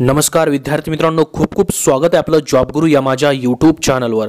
नमस्कार विद्यार्थी मित्रांनो खूप खूप स्वागत आहे आपलं जॉब गुरु या माझ्या यूट्यूब चॅनलवर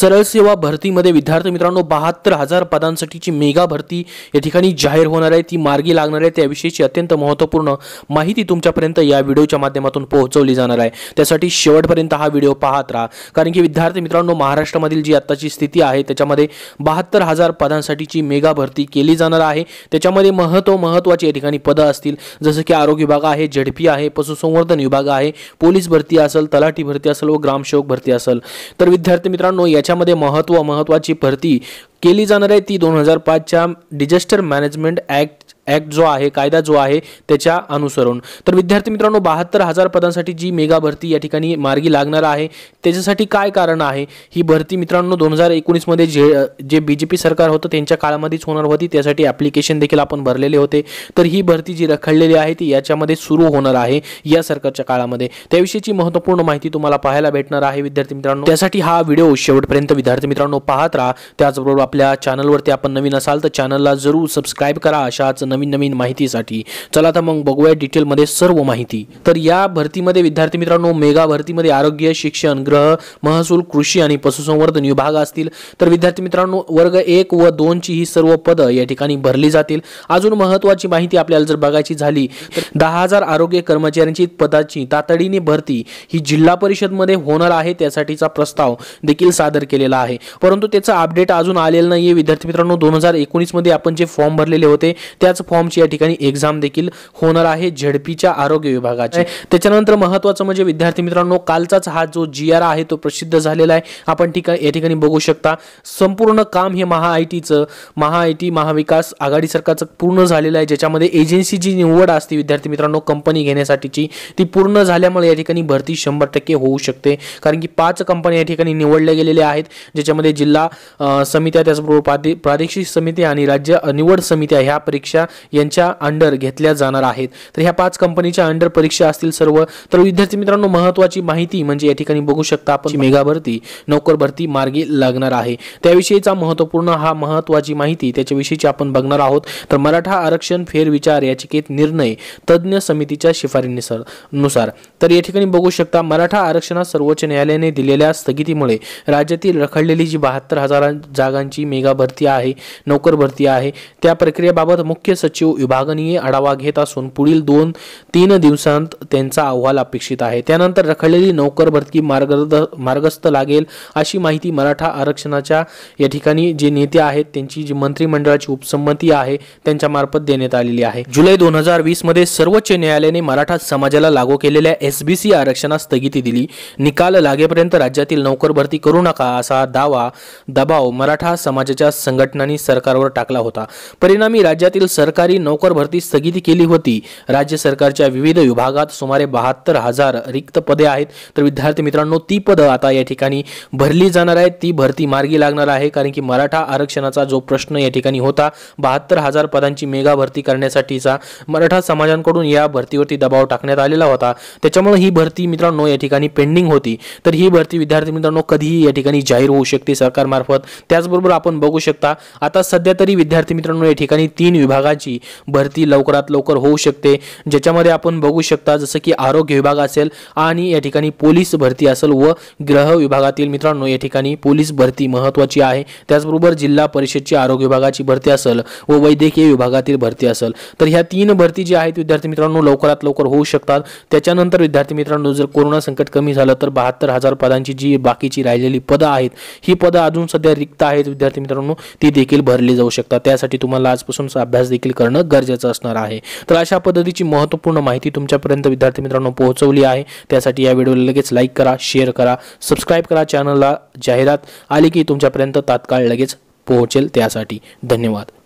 सरळ सेवा भरतीमध्ये विद्यार्थी मित्रांनो बहात्तर हजार पदांसाठीची मेगा भरती या ठिकाणी जाहीर होणार आहे ती मार्गी लागणार आहे त्याविषयीची अत्यंत महत्त्वपूर्ण माहिती तुमच्यापर्यंत या व्हिडिओच्या माध्यमातून पोहोचवली जाणार आहे त्यासाठी शेवटपर्यंत हा व्हिडिओ पाहत राहा कारण की विद्यार्थी मित्रांनो महाराष्ट्रामधील जी आत्ताची स्थिती आहे त्याच्यामध्ये बहात्तर हजार पदांसाठीची मेगा भरती केली जाणार आहे त्याच्यामध्ये महत्व महत्त्वाची या ठिकाणी पदं असतील जसं की आरोग्य विभाग आहे झेडपी आहे पशुसंवर्धन विभाग विभाग आहे पोलीस भरती असेल तलाठी भरती असेल व ग्रामसेवक भरती असेल तर विद्यार्थी मित्रांनो याच्यामध्ये महत्व महत्वाची भरती केली जाणार आहे ती दोन हजार पाचच्या डिझास्टर मॅनेजमेंट ॲक्ट ॲक्ट जो आहे कायदा जो आहे त्याच्या अनुसरून तर विद्यार्थी मित्रांनो बहात्तर हजार पदांसाठी जी मेगा भरती या ठिकाणी मार्गी लागणार आहे त्याच्यासाठी काय कारण आहे ही भरती मित्रांनो दोन हजार एकोणीसमध्ये जे जे बी जे पी सरकार होतं त्यांच्या काळामध्येच होणार होती त्यासाठी ॲप्लिकेशन देखील आपण भरलेले होते तर ही भरती जी रखडलेली आहे ती याच्यामध्ये सुरू होणार आहे या सरकारच्या काळामध्ये त्याविषयीची महत्त्वपूर्ण माहिती तुम्हाला पाहायला भेटणार आहे विद्यार्थी मित्रांनो त्यासाठी हा व्हिडिओ शेवटपर्यंत विद्यार्थी मित्रांनो पाहत राहा त्याचबरोबर आपल्या चॅनलवरती आपण नवीन असाल तर चॅनलला जरूर सबस्क्राईब करा अशाच नवीन नवीन नवीन माहितीसाठी चला तर मग बघूया डिटेलमध्ये सर्व माहिती तर या भरतीमध्ये विद्यार्थी मित्रांनो मेगा भरतीमध्ये आरोग्य शिक्षण ग्रह महसूल कृषी आणि पशुसंवर्धन विभाग असतील तर विद्यार्थी मित्रांनो वर्ग एक व ची ही सर्व पदं या ठिकाणी भरली जातील अजून महत्वाची माहिती आपल्याला जर बघायची झाली तर दहा हजार आरोग्य कर्मचाऱ्यांची पदाची तातडीने भरती ही जिल्हा परिषदमध्ये होणार आहे त्यासाठीचा प्रस्ताव देखील सादर केलेला आहे परंतु त्याचा अपडेट अजून आलेला नाहीये विद्यार्थी मित्रांनो दोन हजार मध्ये आपण जे फॉर्म भरलेले होते त्याच फॉर्मची या ठिकाणी एक्झाम देखील होणार आहे झेडपीच्या आरोग्य विभागाचे त्याच्यानंतर महत्त्वाचं म्हणजे विद्यार्थी मित्रांनो कालचाच हा जो जी आर आहे तो प्रसिद्ध झालेला आहे आपण ठिकाणी या ठिकाणी बघू शकता संपूर्ण काम हे महा आय टीचं महा आय टी महाविकास आघाडी सरकारचं पूर्ण झालेलं आहे ज्याच्यामध्ये एजन्सी जी निवड असते विद्यार्थी मित्रांनो कंपनी घेण्यासाठीची ती पूर्ण झाल्यामुळे या ठिकाणी भरती शंभर टक्के होऊ शकते कारण की पाच कंपन्या या ठिकाणी निवडल्या गेलेल्या आहेत ज्याच्यामध्ये जिल्हा समित्या त्याचबरोबर प्रादेशिक समिती आणि राज्य निवड समित्या ह्या परीक्षा यांच्या अंडर घेतल्या जाणार आहेत तर ह्या पाच कंपनीच्या अंडर परीक्षा असतील सर्व तर विद्यार्थी मित्रांनो महत्वाची माहिती म्हणजे या ठिकाणी बघू शकता आपण मेगा भरती नोकर भरती मार्गी लागणार आहे त्याविषयीचा महत्वपूर्ण हा महत्वाची माहिती त्याच्याविषयीची आपण बघणार आहोत तर मराठा आरक्षण फेरविचार याचिकेत निर्णय तज्ज्ञ समितीच्या शिफारीनुसार नुसार तर या ठिकाणी बघू शकता मराठा आरक्षणात सर्वोच्च न्यायालयाने दिलेल्या स्थगितीमुळे राज्यातील रखडलेली जी बहात्तर हजार जागांची मेगा भरती आहे नोकर भरती आहे त्या प्रक्रियेबाबत मुख्य सचिव विभागनीय आढावा घेत असून पुढील दोन तीन दिवसांत त्यांचा अहवाल अपेक्षित आहे त्यानंतर रखडलेली नोकर भरती मार्गद मार्गस्थ लागेल अशी माहिती मराठा आरक्षणाच्या या ठिकाणी जे नेते आहेत त्यांची जी मंत्रिमंडळाची उपसंमती आहे त्यांच्यामार्फत देण्यात आलेली आहे जुलै दोन हजार वीस मध्ये सर्वोच्च न्यायालयाने मराठा समाजाला लागू केलेल्या एसबीसी आरक्षणास स्थगिती दिली निकाल लागेपर्यंत राज्यातील नोकर भरती करू नका असा दावा दबाव मराठा समाजाच्या संघटनांनी सरकारवर टाकला होता परिणामी राज्यातील सर सरकारी नोकर भरती स्थगित केली होती राज्य सरकारच्या विविध विभागात सुमारे बहात्तर हजार रिक्त पदे आहेत तर विद्यार्थी मित्रांनो ती पदं आता या ठिकाणी भरली जाणार आहेत ती भरती मार्गी लागणार आहे कारण की मराठा आरक्षणाचा जो प्रश्न या ठिकाणी होता बहात्तर हजार पदांची मेगा भरती करण्यासाठीचा मराठा समाजांकडून या भरतीवरती दबाव टाकण्यात आलेला होता त्याच्यामुळे ही भरती मित्रांनो या ठिकाणी पेंडिंग होती तर ही भरती विद्यार्थी मित्रांनो कधीही या ठिकाणी जाहीर होऊ शकते सरकारमार्फत त्याचबरोबर आपण बघू शकता आता सध्या तरी विद्यार्थी मित्रांनो या ठिकाणी तीन विभागात भरती लवकरात लवकर होऊ शकते ज्याच्यामध्ये आपण बघू शकता जसं की आरोग्य विभाग असेल आणि या ठिकाणी पोलीस भरती असेल व ग्रह विभागातील मित्रांनो या ठिकाणी पोलीस भरती महत्वाची आहे त्याचबरोबर जिल्हा परिषदची आरोग्य विभागाची भरती असेल व वैद्यकीय विभागातील भरती असेल तर ह्या तीन भरती जी आहेत विद्यार्थी मित्रांनो लवकरात लवकर होऊ शकतात त्याच्यानंतर विद्यार्थी मित्रांनो जर कोरोना संकट कमी झालं तर बहात्तर हजार पदांची जी बाकीची राहिलेली पदं आहेत ही पदं अजून सध्या रिक्त आहेत विद्यार्थी मित्रांनो ती देखील भरली जाऊ शकतात त्यासाठी तुम्हाला आजपासून अभ्यास देखील करणं गरजेचं असणार आहे तर अशा पद्धतीची महत्त्वपूर्ण माहिती तुमच्यापर्यंत विद्यार्थी मित्रांनो पोहोचवली आहे त्यासाठी या व्हिडिओला लगेच लाईक करा शेअर करा सबस्क्राईब करा चॅनलला जाहिरात आली की तुमच्यापर्यंत तात्काळ लगेच पोहोचेल त्यासाठी धन्यवाद